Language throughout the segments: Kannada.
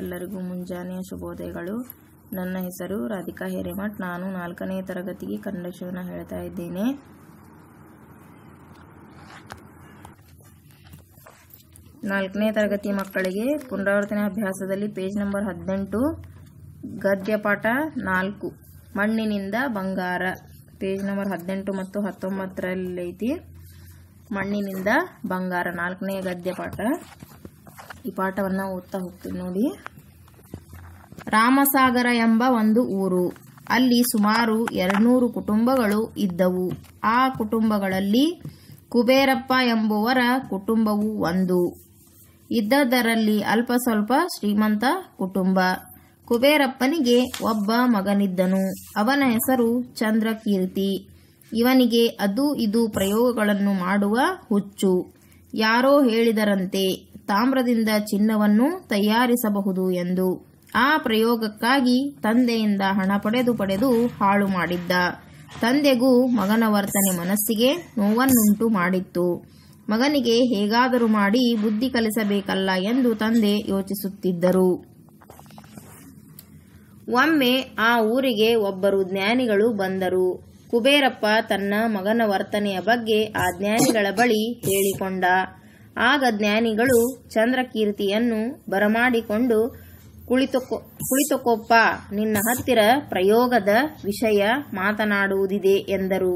ಎಲ್ಲರಿಗೂ ಮುಂಜಾನೆಯ ಶುಭೋದಯಗಳು ನನ್ನ ಹೆಸರು ರಾಧಿಕಾ ಹಿರೇಮಠ್ ನಾನು ನಾಲ್ಕನೇ ತರಗತಿಗೆ ಕನ್ನಡ ಶಿವನ ಹೇಳ್ತಾ ಇದ್ದೇನೆ ನಾಲ್ಕನೇ ತರಗತಿ ಮಕ್ಕಳಿಗೆ ಪುನರಾವರ್ತನೆ ಅಭ್ಯಾಸದಲ್ಲಿ ಪೇಜ್ ನಂಬರ್ ಹದಿನೆಂಟು ಗದ್ಯ ಪಾಠ ನಾಲ್ಕು ಮಣ್ಣಿನಿಂದ ಬಂಗಾರ ಪೇಜ್ ನಂಬರ್ ಹದಿನೆಂಟು ಮತ್ತು ಹತ್ತೊಂಬತ್ತರಲ್ಲಿ ಐತಿ ಮಣ್ಣಿನಿಂದ ಬಂಗಾರ ನಾಲ್ಕನೇ ಗದ್ಯ ಪಾಠ ಈ ಪಾಠವನ್ನು ಓದ್ತಾ ಹೋಗ್ತೀವಿ ನೋಡಿ ರಾಮಸಾಗರ ಎಂಬ ಒಂದು ಊರು ಅಲ್ಲಿ ಸುಮಾರು ಎರಡ್ನೂರು ಕುಟುಂಬಗಳು ಇದ್ದವು ಆ ಕುಟುಂಬಗಳಲ್ಲಿ ಕುಬೇರಪ್ಪ ಎಂಬುವರ ಕುಟುಂಬವು ಒಂದು ಇದ್ದದರಲ್ಲಿ ಅಲ್ಪ ಸ್ವಲ್ಪ ಶ್ರೀಮಂತ ಕುಟುಂಬ ಕುಬೇರಪ್ಪನಿಗೆ ಒಬ್ಬ ಮಗನಿದ್ದನು ಅವನ ಹೆಸರು ಚಂದ್ರಕೀರ್ತಿ ಇವನಿಗೆ ಅದು ಇದು ಪ್ರಯೋಗಗಳನ್ನು ಮಾಡುವ ಹುಚ್ಚು ಯಾರೋ ಹೇಳಿದರಂತೆ ತಾಮ್ರದಿಂದ ಚಿನ್ನವನ್ನು ತಯಾರಿಸಬಹುದು ಎಂದು ಆ ಪ್ರಯೋಗಕ್ಕಾಗಿ ತಂದೆಯಿಂದ ಹಣ ಪಡೆದು ಪಡೆದು ಹಾಳು ಮಾಡಿದ್ದ ತಂದೆಗೂ ಮಗನ ವರ್ತನೆ ಮನಸ್ಸಿಗೆ ನೋವನ್ನುಂಟು ಮಾಡಿತ್ತು ಮಗನಿಗೆ ಹೇಗಾದರೂ ಮಾಡಿ ಬುದ್ಧಿ ಕಲಿಸಬೇಕಲ್ಲ ಎಂದು ತಂದೆ ಯೋಚಿಸುತ್ತಿದ್ದರು ಒಮ್ಮೆ ಆ ಊರಿಗೆ ಒಬ್ಬರು ಜ್ಞಾನಿಗಳು ಬಂದರು ಕುಬೇರಪ್ಪ ತನ್ನ ಮಗನ ವರ್ತನೆಯ ಬಗ್ಗೆ ಆ ಜ್ಞಾನಿಗಳ ಬಳಿ ಹೇಳಿಕೊಂಡ ಆಗ ಜ್ಞಾನಿಗಳು ಚಂದ್ರಕೀರ್ತಿಯನ್ನು ಬರಮಾಡಿಕೊಂಡು ಕುಳಿತುಕೊ ಕುಳಿತುಕೊಪ್ಪ ನಿನ್ನ ಹತ್ತಿರ ಪ್ರಯೋಗದ ವಿಷಯ ಮಾತನಾಡುವುದಿದೆ ಎಂದರು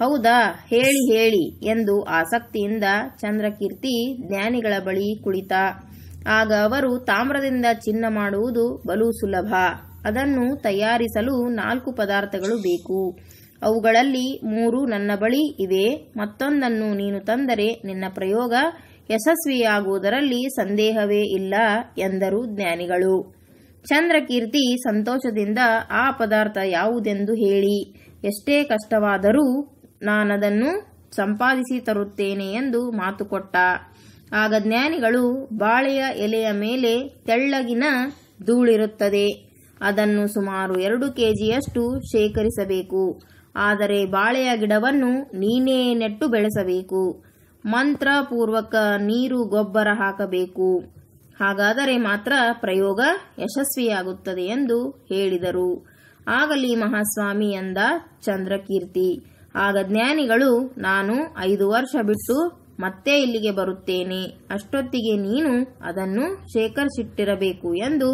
ಹೌದಾ ಹೇಳಿ ಹೇಳಿ ಎಂದು ಆಸಕ್ತಿಯಿಂದ ಚಂದ್ರಕೀರ್ತಿ ಜ್ಞಾನಿಗಳ ಬಳಿ ಕುಳಿತ ಆಗ ಅವರು ತಾಮ್ರದಿಂದ ಚಿನ್ನ ಮಾಡುವುದು ಬಲು ಸುಲಭ ಅದನ್ನು ತಯಾರಿಸಲು ನಾಲ್ಕು ಪದಾರ್ಥಗಳು ಬೇಕು ಅವುಗಳಲ್ಲಿ ಮೂರು ನನ್ನ ಬಳಿ ಇವೆ ಮತ್ತೊಂದನ್ನು ನೀನು ತಂದರೆ ನಿನ್ನ ಪ್ರಯೋಗ ಯಶಸ್ವಿಯಾಗುವುದರಲ್ಲಿ ಸಂದೇಹವೇ ಇಲ್ಲ ಎಂದರು ಜ್ಞಾನಿಗಳು ಚಂದ್ರಕೀರ್ತಿ ಸಂತೋಷದಿಂದ ಆ ಪದಾರ್ಥ ಯಾವುದೆಂದು ಹೇಳಿ ಎಷ್ಟೇ ಕಷ್ಟವಾದರೂ ನಾನದನ್ನು ಸಂಪಾದಿಸಿ ತರುತ್ತೇನೆ ಎಂದು ಮಾತುಕೊಟ್ಟ ಆಗ ಜ್ಞಾನಿಗಳು ಬಾಳೆಯ ಎಲೆಯ ಮೇಲೆ ತೆಳ್ಳಗಿನ ಧೂಳಿರುತ್ತದೆ ಅದನ್ನು ಸುಮಾರು ಎರಡು ಕೆಜಿಯಷ್ಟು ಶೇಖರಿಸಬೇಕು ಆದರೆ ಬಾಳೆಯ ಗಿಡವನ್ನು ನೀನೇ ನೆಟ್ಟು ಬೆಳೆಸಬೇಕು ಮಂತ್ರಪೂರ್ವಕ ನೀರು ಗೊಬ್ಬರ ಹಾಕಬೇಕು ಹಾಗಾದರೆ ಮಾತ್ರ ಪ್ರಯೋಗ ಯಶಸ್ವಿಯಾಗುತ್ತದೆ ಎಂದು ಹೇಳಿದರು ಆಗಲಿ ಮಹಾಸ್ವಾಮಿ ಎಂದ ಚಂದ್ರಕೀರ್ತಿ ಆಗ ಜ್ಞಾನಿಗಳು ನಾನು ಐದು ವರ್ಷ ಬಿಟ್ಟು ಮತ್ತೆ ಇಲ್ಲಿಗೆ ಬರುತ್ತೇನೆ ಅಷ್ಟೊತ್ತಿಗೆ ನೀನು ಅದನ್ನು ಶೇಖರಿಸಿಟ್ಟಿರಬೇಕು ಎಂದು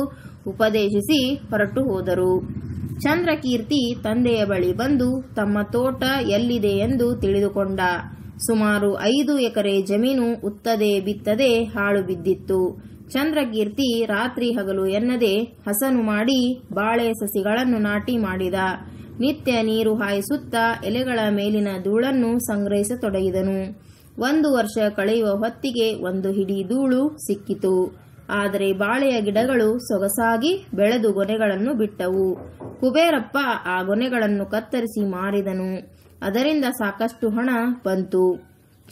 ಉಪದೇಶಿಸಿ ಹೊರಟು ಹೋದರು ಚಂದ್ರಕೀರ್ತಿ ತಂದೆಯ ಬಳಿ ಬಂದು ತಮ್ಮ ತೋಟ ಎಲ್ಲಿದೆ ಎಂದು ತಿಳಿದುಕೊಂಡ ಸುಮಾರು ಐದು ಎಕರೆ ಜಮೀನು ಉತ್ತದೆ ಬಿತ್ತದೆ ಹಾಳು ಬಿದ್ದಿತ್ತು ಚಂದ್ರಕೀರ್ತಿ ರಾತ್ರಿ ಹಗಲು ಎನ್ನದೆ ಹಸನು ಮಾಡಿ ಬಾಳೆ ಸಸಿಗಳನ್ನು ನಾಟಿ ಮಾಡಿದ ನಿತ್ಯ ನೀರು ಹಾಯಿಸುತ್ತಾ ಎಲೆಗಳ ಮೇಲಿನ ಧೂಳನ್ನು ಸಂಗ್ರಹಿಸತೊಡಗಿದನು ಒಂದು ವರ್ಷ ಕಳೆಯುವ ಹೊತ್ತಿಗೆ ಒಂದು ಹಿಡಿ ಧೂಳು ಸಿಕ್ಕಿತು ಆದರೆ ಬಾಳೆಯ ಗಿಡಗಳು ಸೊಗಸಾಗಿ ಬೆಳೆದು ಗೊನೆಗಳನ್ನು ಬಿಟ್ಟವು ಕುಬೇರಪ್ಪ ಆ ಗೊನೆಗಳನ್ನು ಕತ್ತರಿಸಿ ಮಾರಿದನು ಅದರಿಂದ ಸಾಕಷ್ಟು ಹಣ ಬಂತು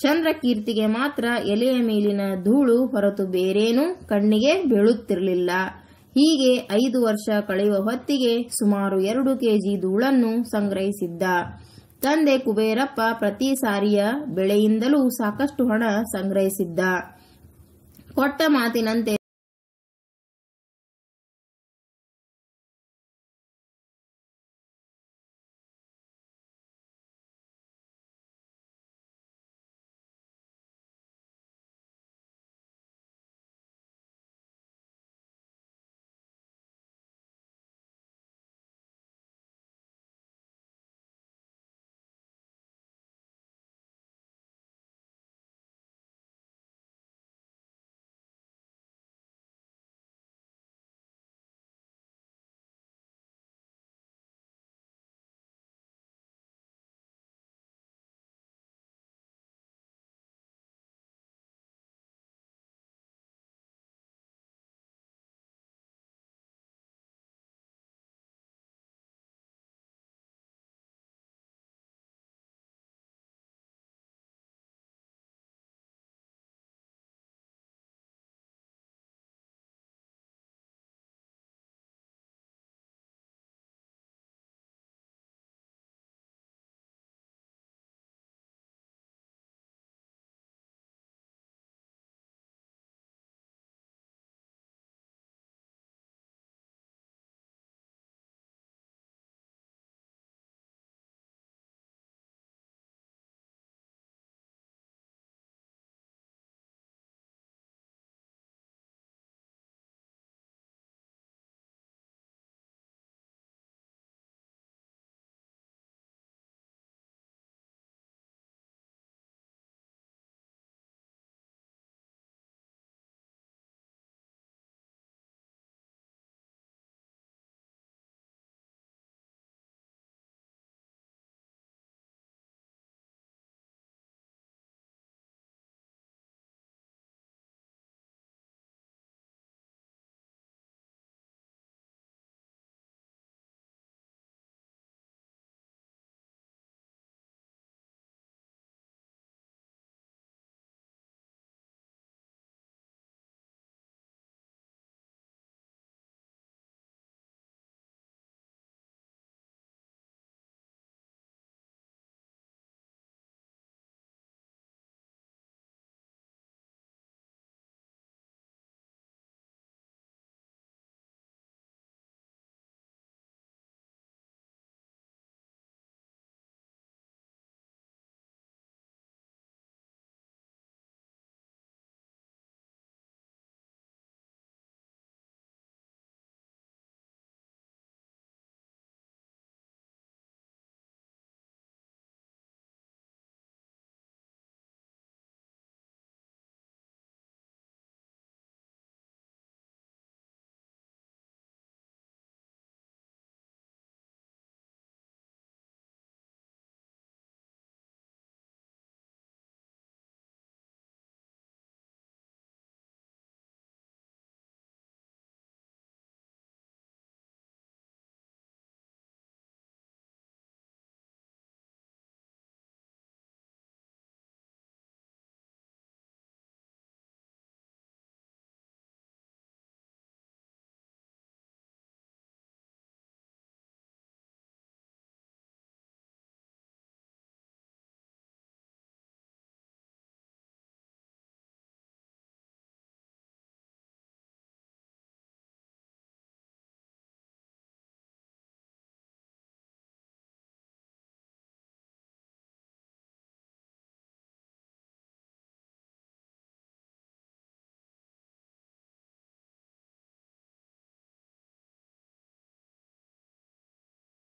ಚಂದ್ರಕೀರ್ತಿಗೆ ಮಾತ್ರ ಎಲೆಯ ಮೇಲಿನ ಧೂಳು ಹೊರತು ಬೇರೇನೂ ಕಣ್ಣಿಗೆ ಬೀಳುತ್ತಿರಲಿಲ್ಲ ಹೀಗೆ ಐದು ವರ್ಷ ಕಳೆಯುವ ಹೊತ್ತಿಗೆ ಸುಮಾರು ಎರಡು ಕೆಜಿ ಧೂಳನ್ನು ಸಂಗ್ರಹಿಸಿದ್ದ ತಂದೆ ಕುಬೇರಪ್ಪ ಪ್ರತಿ ಸಾರಿಯ ಬೆಳೆಯಿಂದಲೂ ಸಾಕಷ್ಟು ಹಣ ಸಂಗ್ರಹಿಸಿದ್ದ ಕೊಟ್ಟ ಮಾತಿನಂತೆ